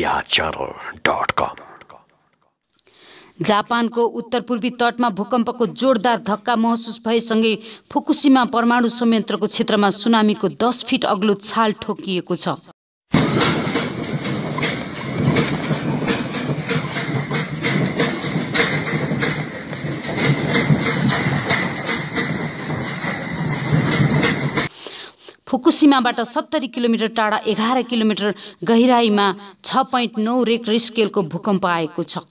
जापानको उत्तर पूर्वी जापानको उत्तरपूर्वी तटमा भूकम्पको जोरदार धक्का महसुस भएसँगै फुकुसीमा परमाणु संयन्त्रको क्षेत्रमा सुनामीको दस फिट अग्लो छाल ठोकिएको छ फुकुसिमाबाट सत्तरी किलोमिटर टाढा एघार किलोमिटर गहिराईमा छ पोइन्ट नौ रेक्टर स्केलको भूकम्प आएको छ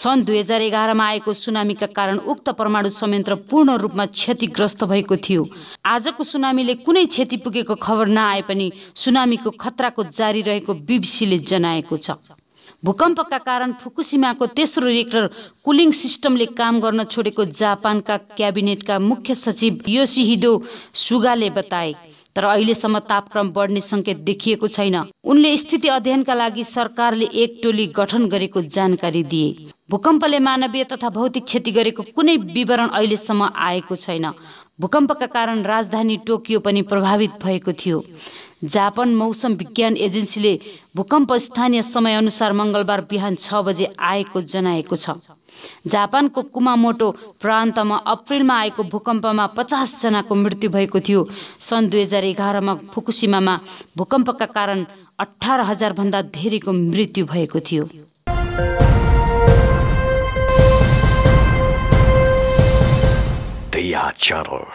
सन् दुई हजार एघारमा आएको सुनामीका कारण उक्त परमाणु संयन्त्र पूर्ण रूपमा क्षतिग्रस्त भएको थियो आजको सुनामीले कुनै क्षति पुगेको खबर नआए पनि सुनामीको खतराको जारी रहेको बिबिसीले जनाएको छ भूकम्पका कारण फुकुसिमाको तेस्रो रेक्टर कुलिङ सिस्टमले काम गर्न छोडेको जापानका क्याबिनेटका मुख्य सचिव योसिहिदो सुगाले बताए तर अहिलेसम्म तापक्रम बढ्ने सङ्केत देखिएको छैन उनले स्थिति अध्ययनका लागि सरकारले एक टोली गठन गरेको जानकारी दिए भूकम्पले मानवीय तथा भौतिक क्षति गरेको कुनै विवरण अहिलेसम्म आएको छैन भूकम्पका कारण राजधानी टोकियो पनि प्रभावित भएको थियो जापान मौसम विज्ञान एजेन्सीले भूकम्प स्थानीय समयअनुसार मङ्गलबार बिहान छ बजे आएको जनाएको छ जापानको कुमामोटो प्रान्तमा अप्रेलमा आएको भूकम्पमा पचासजनाको मृत्यु भएको थियो सन् दुई हजार एघारमा फुकुसिमामा भूकम्पका कारण अठार हजारभन्दा धेरैको मृत्यु भएको थियो channel.